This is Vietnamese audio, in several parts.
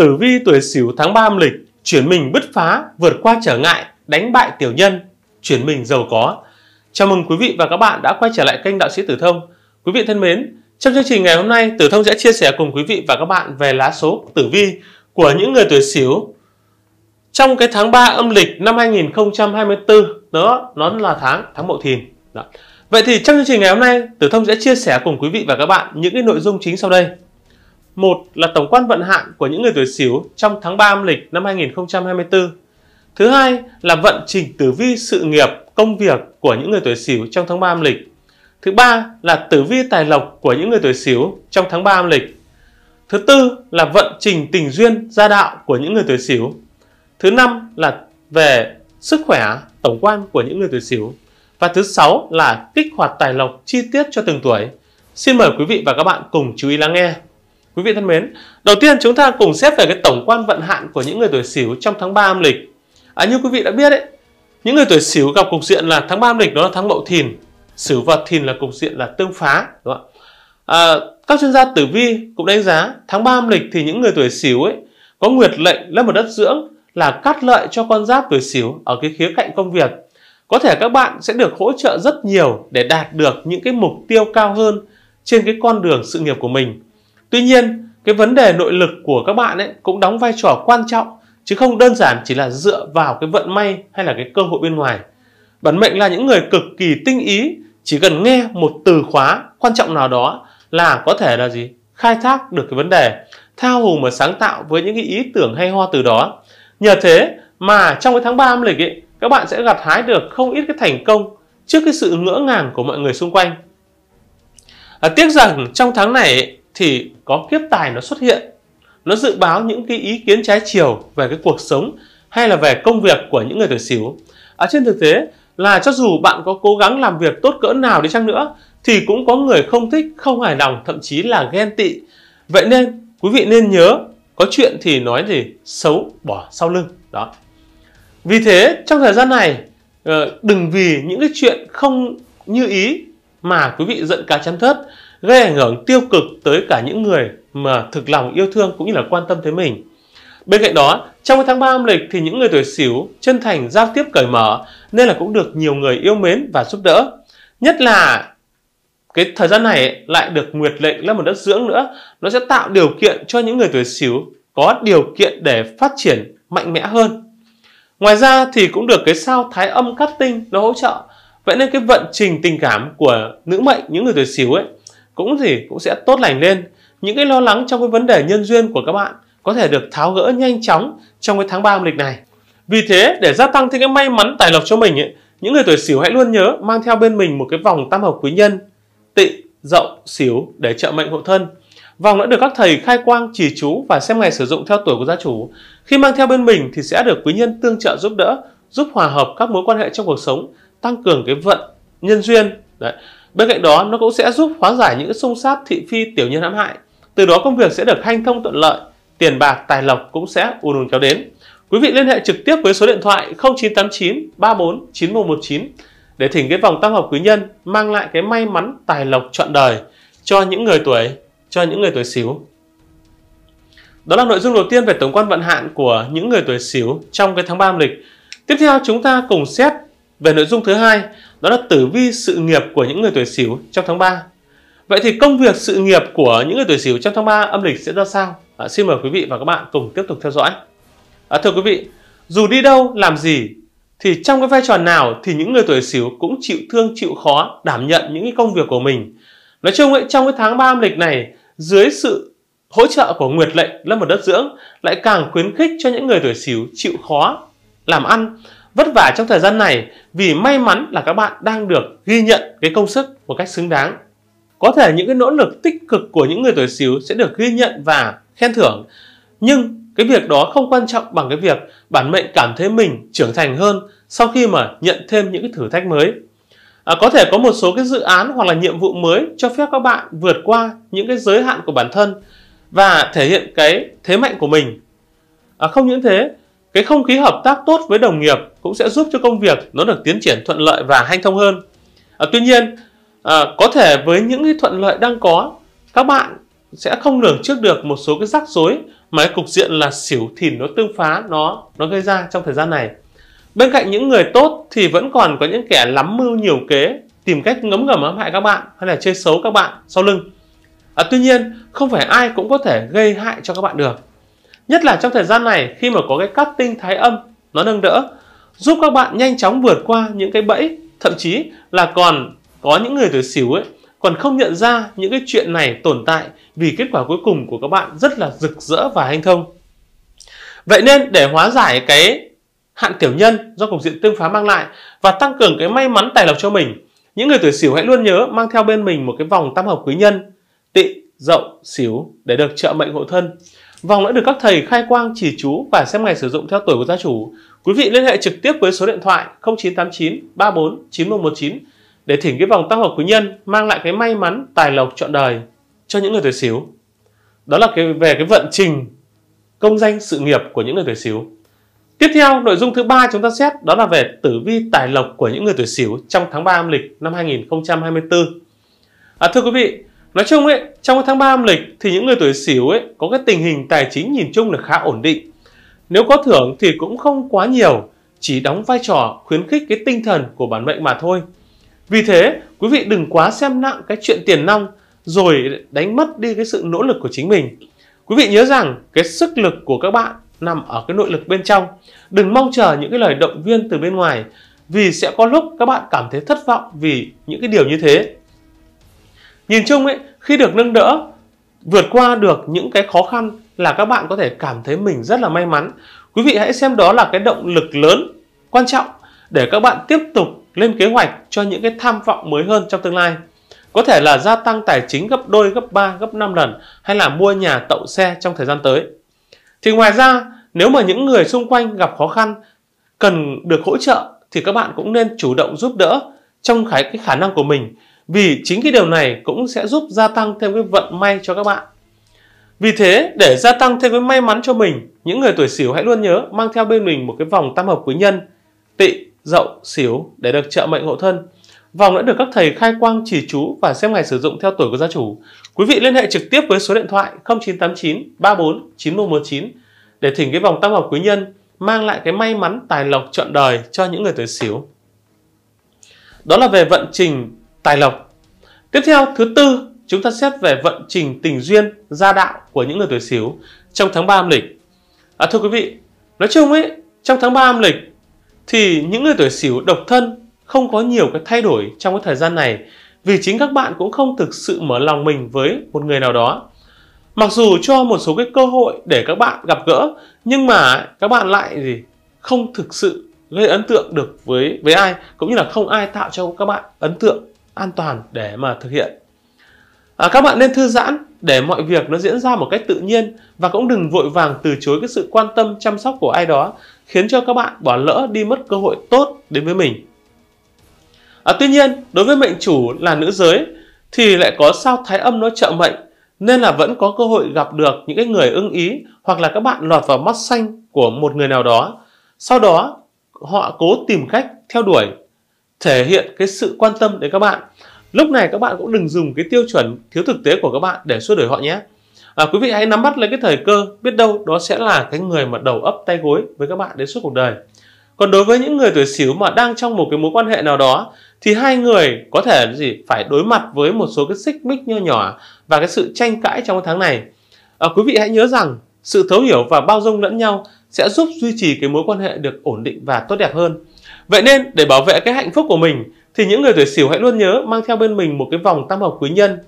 Tử vi tuổi Sửu tháng 3 âm lịch, chuyển mình bứt phá, vượt qua trở ngại, đánh bại tiểu nhân, chuyển mình giàu có. Chào mừng quý vị và các bạn đã quay trở lại kênh Đạo sĩ Tử Thông. Quý vị thân mến, trong chương trình ngày hôm nay, Tử Thông sẽ chia sẻ cùng quý vị và các bạn về lá số tử vi của những người tuổi Sửu trong cái tháng 3 âm lịch năm 2024 đó nó là tháng tháng Mậu Thìn. Đó. Vậy thì trong chương trình ngày hôm nay, Tử Thông sẽ chia sẻ cùng quý vị và các bạn những cái nội dung chính sau đây. Một là tổng quan vận hạn của những người tuổi Sửu trong tháng 3 âm lịch năm 2024. Thứ hai là vận trình tử vi sự nghiệp, công việc của những người tuổi Sửu trong tháng 3 âm lịch. Thứ ba là tử vi tài lộc của những người tuổi Sửu trong tháng 3 âm lịch. Thứ tư là vận trình tình duyên gia đạo của những người tuổi Sửu. Thứ năm là về sức khỏe tổng quan của những người tuổi Sửu. Và thứ sáu là kích hoạt tài lộc chi tiết cho từng tuổi. Xin mời quý vị và các bạn cùng chú ý lắng nghe. Quý vị thân mến, đầu tiên chúng ta cùng xét về cái tổng quan vận hạn của những người tuổi Sửu trong tháng 3 âm lịch. À, như quý vị đã biết đấy, những người tuổi Sửu gặp cục diện là tháng 3 âm lịch đó là tháng Mậu Thìn. Sửu và Thìn là cục diện là tương phá, đúng không ạ? À, các chuyên gia tử vi cũng đánh giá tháng 3 âm lịch thì những người tuổi Sửu ấy có nguyệt lệnh lên một đất dưỡng là cắt lợi cho con giáp tuổi Sửu ở cái khía cạnh công việc. Có thể các bạn sẽ được hỗ trợ rất nhiều để đạt được những cái mục tiêu cao hơn trên cái con đường sự nghiệp của mình Tuy nhiên, cái vấn đề nội lực của các bạn ấy cũng đóng vai trò quan trọng chứ không đơn giản chỉ là dựa vào cái vận may hay là cái cơ hội bên ngoài. Bản mệnh là những người cực kỳ tinh ý, chỉ cần nghe một từ khóa quan trọng nào đó là có thể là gì? Khai thác được cái vấn đề, thao hùng và sáng tạo với những cái ý tưởng hay ho từ đó. Nhờ thế mà trong cái tháng 3 âm lịch ấy, các bạn sẽ gặt hái được không ít cái thành công trước cái sự ngỡ ngàng của mọi người xung quanh. À, tiếc rằng trong tháng này thì có kiếp tài nó xuất hiện nó dự báo những cái ý kiến trái chiều về cái cuộc sống hay là về công việc của những người tuổi xỉu ở à, trên thực tế là cho dù bạn có cố gắng làm việc tốt cỡ nào đi chăng nữa thì cũng có người không thích không hài lòng thậm chí là ghen tị vậy nên quý vị nên nhớ có chuyện thì nói gì xấu bỏ sau lưng đó vì thế trong thời gian này ờ, đừng vì những cái chuyện không như ý mà quý vị giận cá chém thớt gây ảnh hưởng tiêu cực tới cả những người mà thực lòng yêu thương cũng như là quan tâm tới mình. Bên cạnh đó, trong cái tháng 3 âm lịch thì những người tuổi xỉu chân thành giao tiếp cởi mở nên là cũng được nhiều người yêu mến và giúp đỡ. Nhất là cái thời gian này lại được nguyệt lệnh là một đất dưỡng nữa, nó sẽ tạo điều kiện cho những người tuổi xỉu có điều kiện để phát triển mạnh mẽ hơn. Ngoài ra thì cũng được cái sao thái âm cắt tinh nó hỗ trợ. Vậy nên cái vận trình tình cảm của nữ mệnh những người tuổi xỉu ấy cũng gì cũng sẽ tốt lành lên những cái lo lắng trong cái vấn đề nhân duyên của các bạn có thể được tháo gỡ nhanh chóng trong cái tháng 3 âm lịch này vì thế để gia tăng thêm cái may mắn tài lộc cho mình ấy, những người tuổi sửu hãy luôn nhớ mang theo bên mình một cái vòng tam hợp quý nhân tị dậu sửu để trợ mệnh hộ thân Vòng đã được các thầy khai quang, chỉ chú và xem ngày sử dụng theo tuổi của gia chủ. Khi mang theo bên mình thì sẽ được quý nhân tương trợ giúp đỡ, giúp hòa hợp các mối quan hệ trong cuộc sống, tăng cường cái vận, nhân duyên. Đấy. Bên cạnh đó, nó cũng sẽ giúp hóa giải những xung sát thị phi tiểu nhân hãm hại. Từ đó công việc sẽ được hanh thông thuận lợi, tiền bạc, tài lộc cũng sẽ ùn ùn kéo đến. Quý vị liên hệ trực tiếp với số điện thoại 0989 34 9119 để thỉnh cái vòng tam hợp quý nhân mang lại cái may mắn tài lộc trọn đời cho những người tuổi cho những người tuổi xíu. Đó là nội dung đầu tiên về tổng quan vận hạn của những người tuổi xíu trong cái tháng 3 âm lịch. Tiếp theo chúng ta cùng xét về nội dung thứ hai, đó là tử vi sự nghiệp của những người tuổi Sửu trong tháng 3. Vậy thì công việc sự nghiệp của những người tuổi Sửu trong tháng 3 âm lịch sẽ ra sao? À, xin mời quý vị và các bạn cùng tiếp tục theo dõi. À, thưa quý vị, dù đi đâu làm gì thì trong cái vai trò nào thì những người tuổi Sửu cũng chịu thương chịu khó đảm nhận những cái công việc của mình. Nói chung ấy, trong cái tháng 3 âm lịch này dưới sự hỗ trợ của nguyệt lệnh lâm vào đất dưỡng lại càng khuyến khích cho những người tuổi Sửu chịu khó làm ăn vất vả trong thời gian này vì may mắn là các bạn đang được ghi nhận cái công sức một cách xứng đáng. Có thể những cái nỗ lực tích cực của những người tuổi xíu sẽ được ghi nhận và khen thưởng, nhưng cái việc đó không quan trọng bằng cái việc bản mệnh cảm thấy mình trưởng thành hơn sau khi mà nhận thêm những cái thử thách mới. À, có thể có một số cái dự án hoặc là nhiệm vụ mới cho phép các bạn vượt qua những cái giới hạn của bản thân và thể hiện cái thế mạnh của mình. À, không những thế, cái không khí hợp tác tốt với đồng nghiệp cũng sẽ giúp cho công việc nó được tiến triển thuận lợi và hanh thông hơn. À, tuy nhiên, à, có thể với những cái thuận lợi đang có, các bạn sẽ không lường trước được một số cái rắc rối mà cái cục diện là xỉu thìn nó tương phá nó nó gây ra trong thời gian này. Bên cạnh những người tốt thì vẫn còn có những kẻ lắm mưu nhiều kế, tìm cách ngấm ngầm ám hại các bạn hay là chơi xấu các bạn sau lưng. À, tuy nhiên, không phải ai cũng có thể gây hại cho các bạn được. Nhất là trong thời gian này khi mà có cái cắt tinh thái âm nó nâng đỡ giúp các bạn nhanh chóng vượt qua những cái bẫy thậm chí là còn có những người tuổi xỉu ấy còn không nhận ra những cái chuyện này tồn tại vì kết quả cuối cùng của các bạn rất là rực rỡ và hanh thông. Vậy nên để hóa giải cái hạn tiểu nhân do cục diện tương phá mang lại và tăng cường cái may mắn tài lộc cho mình, những người tuổi xỉu hãy luôn nhớ mang theo bên mình một cái vòng tam hợp quý nhân, Tị, Dậu, xỉu để được trợ mệnh hộ thân. Vòng đã được các thầy khai quang chỉ chú và xem ngày sử dụng theo tuổi của gia chủ. Quý vị liên hệ trực tiếp với số điện thoại 0989 34 9119 để thỉnh cái vòng tăng hợp quý nhân mang lại cái may mắn tài lộc trọn đời cho những người tuổi xíu. Đó là cái về cái vận trình công danh sự nghiệp của những người tuổi xíu. Tiếp theo, nội dung thứ ba chúng ta xét đó là về tử vi tài lộc của những người tuổi xíu trong tháng 3 âm lịch năm 2024. À, thưa quý vị, Nói chung ấy, trong tháng 3 âm lịch thì những người tuổi Sửu ấy có cái tình hình tài chính nhìn chung là khá ổn định. Nếu có thưởng thì cũng không quá nhiều, chỉ đóng vai trò khuyến khích cái tinh thần của bản mệnh mà thôi. Vì thế, quý vị đừng quá xem nặng cái chuyện tiền nong rồi đánh mất đi cái sự nỗ lực của chính mình. Quý vị nhớ rằng cái sức lực của các bạn nằm ở cái nội lực bên trong. Đừng mong chờ những cái lời động viên từ bên ngoài vì sẽ có lúc các bạn cảm thấy thất vọng vì những cái điều như thế nhìn chung ấy khi được nâng đỡ vượt qua được những cái khó khăn là các bạn có thể cảm thấy mình rất là may mắn quý vị hãy xem đó là cái động lực lớn quan trọng để các bạn tiếp tục lên kế hoạch cho những cái tham vọng mới hơn trong tương lai có thể là gia tăng tài chính gấp đôi gấp ba gấp năm lần hay là mua nhà tậu xe trong thời gian tới thì ngoài ra nếu mà những người xung quanh gặp khó khăn cần được hỗ trợ thì các bạn cũng nên chủ động giúp đỡ trong cái, cái khả năng của mình vì chính cái điều này cũng sẽ giúp gia tăng thêm cái vận may cho các bạn. Vì thế, để gia tăng thêm cái may mắn cho mình, những người tuổi Sửu hãy luôn nhớ mang theo bên mình một cái vòng tam hợp quý nhân, Tỵ, Dậu, Sửu để được trợ mệnh hộ thân. Vòng đã được các thầy khai quang chỉ chú và xem ngày sử dụng theo tuổi của gia chủ. Quý vị liên hệ trực tiếp với số điện thoại 0989 34 9119 để thỉnh cái vòng tam hợp quý nhân mang lại cái may mắn tài lộc trọn đời cho những người tuổi Sửu. Đó là về vận trình tài lộc. Tiếp theo, thứ tư, chúng ta xét về vận trình tình duyên, gia đạo của những người tuổi Sửu trong tháng 3 âm lịch. À, thưa quý vị, nói chung ấy, trong tháng 3 âm lịch thì những người tuổi Sửu độc thân không có nhiều cái thay đổi trong cái thời gian này vì chính các bạn cũng không thực sự mở lòng mình với một người nào đó. Mặc dù cho một số cái cơ hội để các bạn gặp gỡ nhưng mà các bạn lại gì không thực sự gây ấn tượng được với với ai cũng như là không ai tạo cho các bạn ấn tượng an toàn để mà thực hiện à, các bạn nên thư giãn để mọi việc nó diễn ra một cách tự nhiên và cũng đừng vội vàng từ chối cái sự quan tâm chăm sóc của ai đó khiến cho các bạn bỏ lỡ đi mất cơ hội tốt đến với mình à, tuy nhiên đối với mệnh chủ là nữ giới thì lại có sao thái âm nó trợ mệnh nên là vẫn có cơ hội gặp được những cái người ưng ý hoặc là các bạn lọt vào mắt xanh của một người nào đó sau đó họ cố tìm cách theo đuổi thể hiện cái sự quan tâm đến các bạn lúc này các bạn cũng đừng dùng cái tiêu chuẩn thiếu thực tế của các bạn để xua đuổi họ nhé à, quý vị hãy nắm bắt lấy cái thời cơ biết đâu đó sẽ là cái người mà đầu ấp tay gối với các bạn đến suốt cuộc đời còn đối với những người tuổi xíu mà đang trong một cái mối quan hệ nào đó thì hai người có thể gì phải đối mặt với một số cái xích mích nho nhỏ và cái sự tranh cãi trong tháng này à, quý vị hãy nhớ rằng sự thấu hiểu và bao dung lẫn nhau sẽ giúp duy trì cái mối quan hệ được ổn định và tốt đẹp hơn Vậy nên, để bảo vệ cái hạnh phúc của mình, thì những người tuổi xỉu hãy luôn nhớ mang theo bên mình một cái vòng tam hợp quý nhân,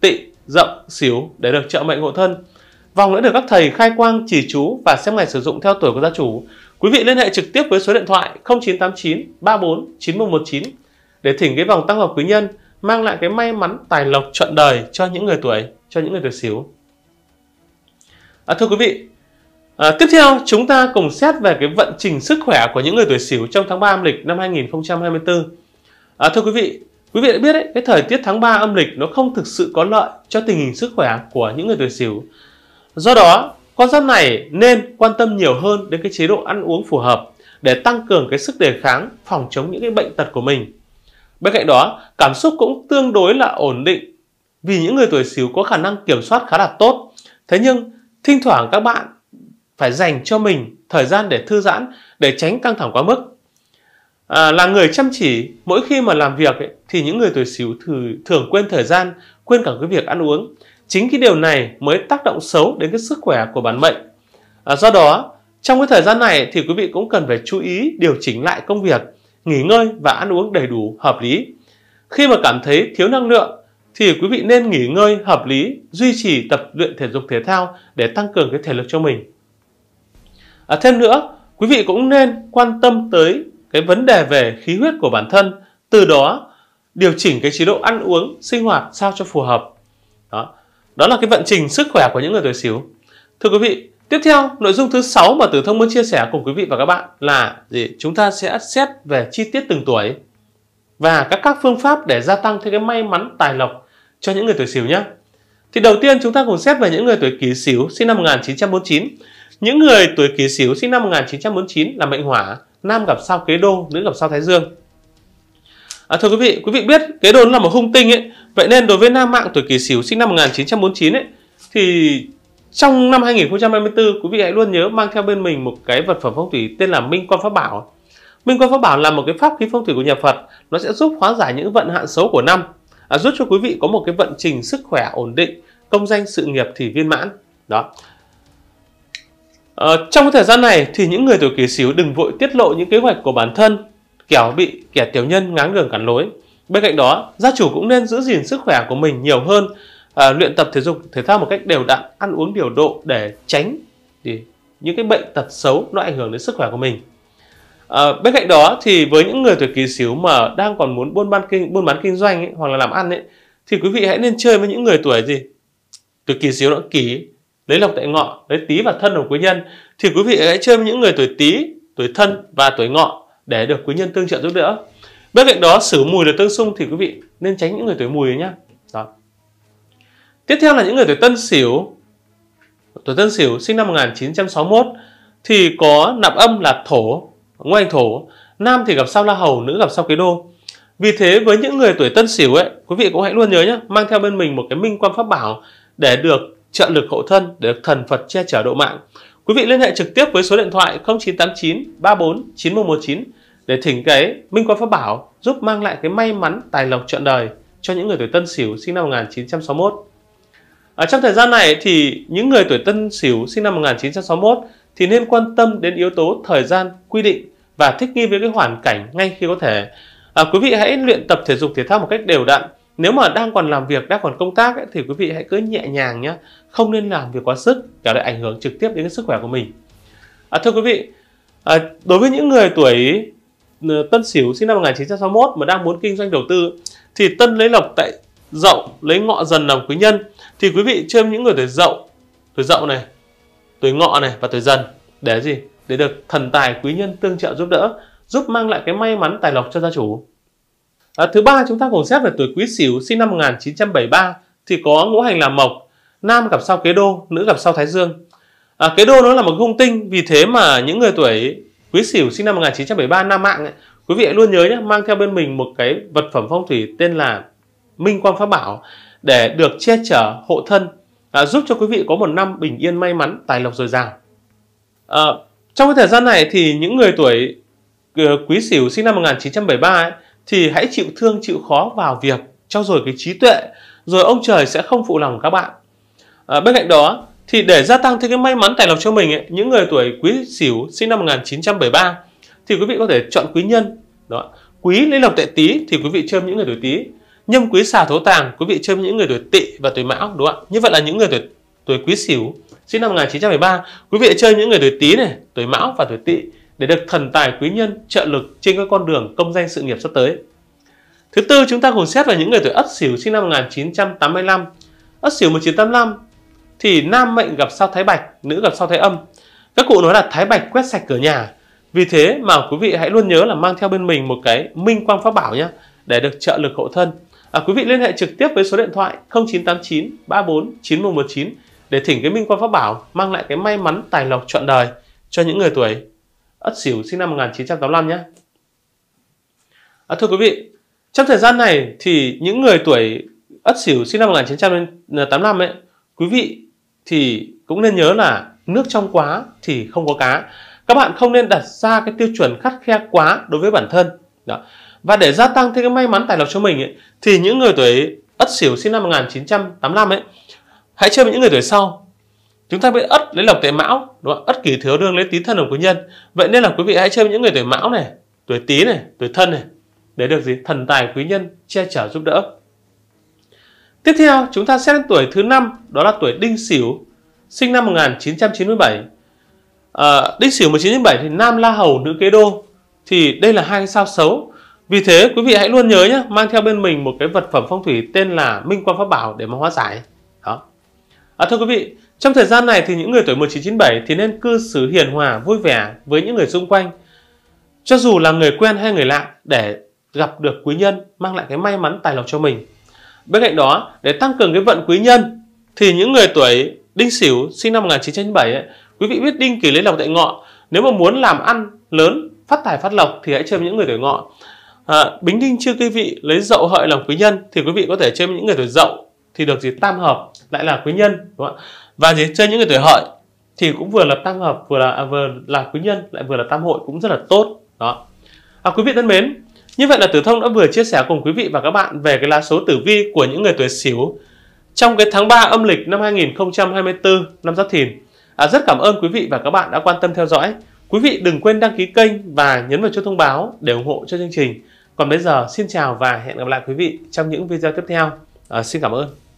tị, rộng, xỉu để được trợ mệnh hộ thân. Vòng đã được các thầy khai quang, chỉ chú và xem ngày sử dụng theo tuổi của gia chủ. Quý vị liên hệ trực tiếp với số điện thoại 0989 34 9119 để thỉnh cái vòng tăng hợp quý nhân mang lại cái may mắn tài lộc trọn đời cho những người tuổi, cho những người tuổi xíu. À, thưa quý vị, À, tiếp theo chúng ta cùng xét về cái vận trình sức khỏe của những người tuổi Sửu trong tháng 3 âm lịch năm 2024. À, thưa quý vị, quý vị đã biết đấy, cái thời tiết tháng 3 âm lịch nó không thực sự có lợi cho tình hình sức khỏe của những người tuổi Sửu. Do đó, con giáp này nên quan tâm nhiều hơn đến cái chế độ ăn uống phù hợp để tăng cường cái sức đề kháng phòng chống những cái bệnh tật của mình. Bên cạnh đó, cảm xúc cũng tương đối là ổn định vì những người tuổi Sửu có khả năng kiểm soát khá là tốt. Thế nhưng, thỉnh thoảng các bạn phải dành cho mình thời gian để thư giãn để tránh căng thẳng quá mức à, là người chăm chỉ mỗi khi mà làm việc ấy, thì những người tuổi xíu thường quên thời gian quên cả cái việc ăn uống chính cái điều này mới tác động xấu đến cái sức khỏe của bản mệnh à, do đó trong cái thời gian này thì quý vị cũng cần phải chú ý điều chỉnh lại công việc nghỉ ngơi và ăn uống đầy đủ hợp lý khi mà cảm thấy thiếu năng lượng thì quý vị nên nghỉ ngơi hợp lý duy trì tập luyện thể dục thể thao để tăng cường cái thể lực cho mình À, thêm nữa, quý vị cũng nên quan tâm tới cái vấn đề về khí huyết của bản thân, từ đó điều chỉnh cái chế độ ăn uống, sinh hoạt sao cho phù hợp. Đó. Đó là cái vận trình sức khỏe của những người tuổi xíu. Thưa quý vị, tiếp theo nội dung thứ 6 mà Tử Thông muốn chia sẻ cùng quý vị và các bạn là gì? Chúng ta sẽ xét về chi tiết từng tuổi và các các phương pháp để gia tăng thêm cái may mắn tài lộc cho những người tuổi xíu nhé. Thì đầu tiên chúng ta cùng xét về những người tuổi Kỷ xíu sinh năm 1949 những người tuổi kỷ sửu sinh năm 1949 là mệnh hỏa, nam gặp sao kế đô, nữ gặp sao thái dương. À, thưa quý vị, quý vị biết kế đô là một hung tinh ấy, vậy nên đối với nam mạng tuổi kỷ sửu sinh năm 1949 ấy thì trong năm 2024 quý vị hãy luôn nhớ mang theo bên mình một cái vật phẩm phong thủy tên là Minh Quan Pháp Bảo. Minh Quan Pháp Bảo là một cái pháp khí phong thủy của nhà Phật, nó sẽ giúp hóa giải những vận hạn xấu của năm, à, giúp cho quý vị có một cái vận trình sức khỏe ổn định, công danh sự nghiệp thì viên mãn. Đó. Ờ, trong thời gian này thì những người tuổi kỷ sửu đừng vội tiết lộ những kế hoạch của bản thân, kẻo bị kẻ tiểu nhân ngáng đường cản lối. Bên cạnh đó, gia chủ cũng nên giữ gìn sức khỏe của mình nhiều hơn, à, luyện tập thể dục, thể thao một cách đều đặn, ăn uống điều độ để tránh thì những cái bệnh tật xấu nó ảnh hưởng đến sức khỏe của mình. À, bên cạnh đó thì với những người tuổi kỷ sửu mà đang còn muốn buôn bán kinh buôn bán kinh doanh ấy, hoặc là làm ăn ấy, thì quý vị hãy nên chơi với những người tuổi gì tuổi kỷ sửu đó kỷ lấy lộc tại ngọ lấy tý và thân đồng quý nhân thì quý vị hãy chơi với những người tuổi tý tuổi thân và tuổi ngọ để được quý nhân tương trợ giúp đỡ bên cạnh đó sử mùi là tương xung thì quý vị nên tránh những người tuổi mùi nhé. tiếp theo là những người tuổi tân sửu tuổi tân sửu sinh năm 1961 thì có nạp âm là thổ ngũ thổ nam thì gặp sao la hầu nữ gặp sao kế đô vì thế với những người tuổi tân sửu ấy, quý vị cũng hãy luôn nhớ nhé, mang theo bên mình một cái minh quan pháp bảo để được trợ lực hộ thân để được thần Phật che chở độ mạng. Quý vị liên hệ trực tiếp với số điện thoại 0989 34 9119 để thỉnh cái Minh Quan Pháp Bảo giúp mang lại cái may mắn tài lộc trọn đời cho những người tuổi Tân Sửu sinh năm 1961. Ở trong thời gian này thì những người tuổi Tân Sửu sinh năm 1961 thì nên quan tâm đến yếu tố thời gian quy định và thích nghi với cái hoàn cảnh ngay khi có thể. À, quý vị hãy luyện tập thể dục thể thao một cách đều đặn nếu mà đang còn làm việc đang còn công tác ấy, thì quý vị hãy cứ nhẹ nhàng nhé không nên làm việc quá sức kéo lại ảnh hưởng trực tiếp đến cái sức khỏe của mình à, thưa quý vị à, đối với những người tuổi Tân Sửu sinh năm 1961 mà đang muốn kinh doanh đầu tư thì Tân lấy lộc tại Dậu lấy Ngọ dần làm quý nhân thì quý vị chơi những người tuổi Dậu, tuổi Dậu này, tuổi Ngọ này và tuổi Dần để gì? Để được thần tài quý nhân tương trợ giúp đỡ, giúp mang lại cái may mắn tài lộc cho gia chủ. À, thứ ba chúng ta cùng xét về tuổi Quý Sửu sinh năm 1973 thì có ngũ hành là mộc, nam gặp sau Kế Đô, nữ gặp sau Thái Dương. À, kế Đô nó là một hung tinh vì thế mà những người tuổi Quý Sửu sinh năm 1973 nam mạng ấy, quý vị hãy luôn nhớ nhé mang theo bên mình một cái vật phẩm phong thủy tên là Minh Quang Pháp Bảo để được che chở hộ thân à, giúp cho quý vị có một năm bình yên may mắn tài lộc dồi dào. À, trong cái thời gian này thì những người tuổi ờ, quý Sửu sinh năm 1973 ấy, thì hãy chịu thương chịu khó vào việc cho rồi cái trí tuệ rồi ông trời sẽ không phụ lòng các bạn à, bên cạnh đó thì để gia tăng thêm cái may mắn tài lộc cho mình ấy, những người tuổi quý sửu sinh năm 1973 thì quý vị có thể chọn quý nhân đó quý lấy lộc tệ tý thì quý vị chơi những người tuổi tý nhâm quý xà thố tàng quý vị chơi những người tuổi tỵ và tuổi mão đúng không ạ như vậy là những người tuổi tuổi quý sửu sinh năm 1973 quý vị chơi những người tuổi tý này tuổi mão và tuổi tỵ để được thần tài quý nhân trợ lực trên các con đường công danh sự nghiệp sắp tới. Thứ tư, chúng ta cùng xét vào những người tuổi Ất Sửu sinh năm 1985. Ất Sửu 1985 thì nam mệnh gặp sao Thái Bạch, nữ gặp sao Thái Âm. Các cụ nói là Thái Bạch quét sạch cửa nhà. Vì thế mà quý vị hãy luôn nhớ là mang theo bên mình một cái minh quang pháp bảo nhé để được trợ lực hộ thân. À, quý vị liên hệ trực tiếp với số điện thoại 0989 34 9119 để thỉnh cái minh quan pháp bảo mang lại cái may mắn tài lộc trọn đời cho những người tuổi Ất Sửu sinh năm 1985 nhé. À, thưa quý vị, trong thời gian này thì những người tuổi Ất Sửu sinh năm 1985 ấy, quý vị thì cũng nên nhớ là nước trong quá thì không có cá. Các bạn không nên đặt ra cái tiêu chuẩn khắt khe quá đối với bản thân. Đó. Và để gia tăng thêm cái may mắn tài lộc cho mình ấy, thì những người tuổi Ất Sửu sinh năm 1985 ấy hãy chơi với những người tuổi sau Chúng ta biết ất lấy lộc tuổi mão, đúng không? Ất kỷ thiếu đương lấy tí thân đồng quý nhân. Vậy nên là quý vị hãy chơi những người tuổi mão này, tuổi tí này, tuổi thân này để được gì? Thần tài quý nhân che chở giúp đỡ. Tiếp theo, chúng ta xét đến tuổi thứ năm đó là tuổi Đinh Sửu, sinh năm 1997. À, Đinh Sửu 1997 thì nam la hầu, nữ kế đô. Thì đây là hai sao xấu. Vì thế quý vị hãy luôn nhớ nhé, mang theo bên mình một cái vật phẩm phong thủy tên là Minh Quang Pháp Bảo để mà hóa giải. Đó. À, thưa quý vị, trong thời gian này thì những người tuổi 1997 thì nên cư xử hiền hòa, vui vẻ với những người xung quanh. Cho dù là người quen hay người lạ để gặp được quý nhân mang lại cái may mắn tài lộc cho mình. Bên cạnh đó, để tăng cường cái vận quý nhân thì những người tuổi Đinh Sửu sinh năm 1997 ấy, quý vị biết Đinh Kỷ lấy lộc tại Ngọ, nếu mà muốn làm ăn lớn, phát tài phát lộc thì hãy chơi với những người tuổi Ngọ. À, bính đinh chưa quý vị lấy dậu hợi làm quý nhân thì quý vị có thể chơi với những người tuổi dậu thì được gì tam hợp lại là quý nhân đúng không ạ và gì trên những người tuổi hợi thì cũng vừa là tam hợp vừa là à, vừa là quý nhân lại vừa là tam hội cũng rất là tốt đó à, quý vị thân mến như vậy là tử thông đã vừa chia sẻ cùng quý vị và các bạn về cái lá số tử vi của những người tuổi sửu trong cái tháng 3 âm lịch năm 2024 năm giáp thìn à, rất cảm ơn quý vị và các bạn đã quan tâm theo dõi quý vị đừng quên đăng ký kênh và nhấn vào chuông thông báo để ủng hộ cho chương trình còn bây giờ xin chào và hẹn gặp lại quý vị trong những video tiếp theo à, xin cảm ơn